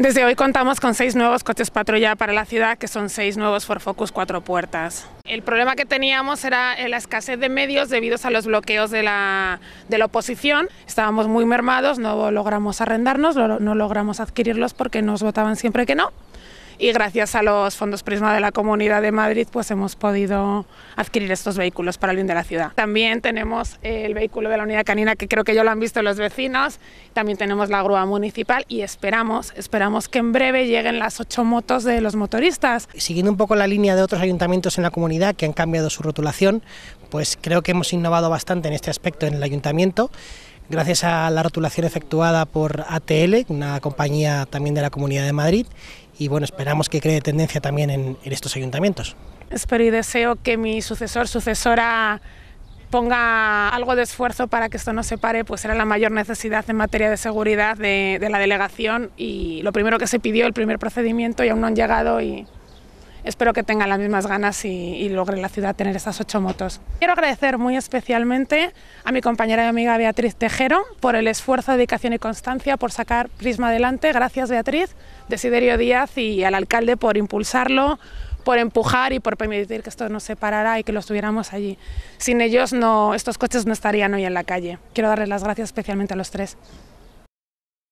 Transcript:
Desde hoy contamos con seis nuevos coches patrulla para la ciudad, que son seis nuevos Ford Focus cuatro puertas. El problema que teníamos era eh, la escasez de medios debido a los bloqueos de la, de la oposición. Estábamos muy mermados, no logramos arrendarnos, no logramos adquirirlos porque nos votaban siempre que no y gracias a los fondos Prisma de la Comunidad de Madrid pues hemos podido adquirir estos vehículos para el bien de la ciudad. También tenemos el vehículo de la unidad canina que creo que ya lo han visto los vecinos, también tenemos la grúa municipal y esperamos, esperamos que en breve lleguen las ocho motos de los motoristas. Siguiendo un poco la línea de otros ayuntamientos en la comunidad que han cambiado su rotulación, pues creo que hemos innovado bastante en este aspecto en el ayuntamiento gracias a la rotulación efectuada por ATL, una compañía también de la Comunidad de Madrid, y bueno, esperamos que cree tendencia también en, estos ayuntamientos. Espero y deseo que mi sucesor, sucesora ponga algo de esfuerzo para que esto no se pare, pues era la mayor necesidad en materia de seguridad de, de la delegación y lo primero que se pidió, el primer procedimiento, y aún no han llegado y espero que tengan las mismas ganas y, logre la ciudad tener esas ocho motos. Quiero agradecer muy especialmente a mi compañera y amiga Beatriz Tejero por el esfuerzo, dedicación y constancia por sacar Prisma adelante. Gracias Beatriz, Desiderio Díaz y al alcalde por impulsarlo, por empujar y por permitir que esto nos separara y que lo tuviéramos allí. Sin ellos no, estos coches no estarían hoy en la calle. Quiero darles las gracias especialmente a los tres.